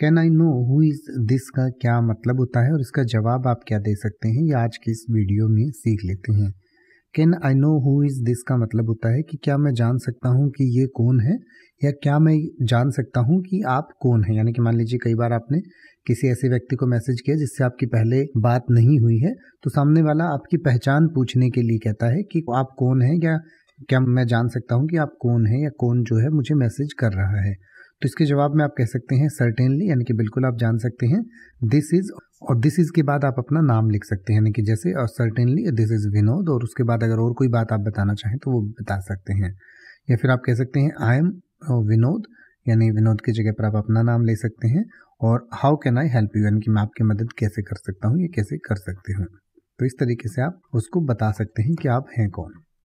can I know who is this का क्या मतलब होता है और इसका जवाब आप क्या दे सकते हैं ये आज की इस वीडियो में सीख लेते हैं can I know who is this का मतलब होता है कि क्या मैं जान सकता हूँ कि ये कौन है या क्या मैं जान सकता हूँ कि आप कौन हैं यानी कि मान लीजिए कई बार आपने किसी ऐसे व्यक्ति को मैसेज किया जिससे आपकी पहले बात नहीं हुई है तो सामने वाला आपकी पहचान पूछने के लिए कहता है कि आप कौन हैं या क्या मैं जान सकता हूँ कि आप कौन हैं या कौन जो है मुझे मैसेज कर रहा है तो इसके जवाब में आप कह सकते हैं सर्टेनली यानी कि बिल्कुल आप जान सकते हैं दिस इज़ और दिस इज़ के बाद आप अपना नाम लिख सकते हैं यानी कि जैसे और सर्टेनली दिस इज़ विनोद और उसके बाद अगर और कोई बात आप बताना चाहें तो वो बता सकते हैं या फिर आप कह सकते हैं आई एम विनोद यानी विनोद की जगह पर आप अपना नाम ले सकते हैं और how can I help you यानी कि मैं आपकी मदद कैसे कर सकता हूँ या कैसे कर सकते हूँ तो इस तरीके से आप उसको बता सकते हैं कि आप हैं कौन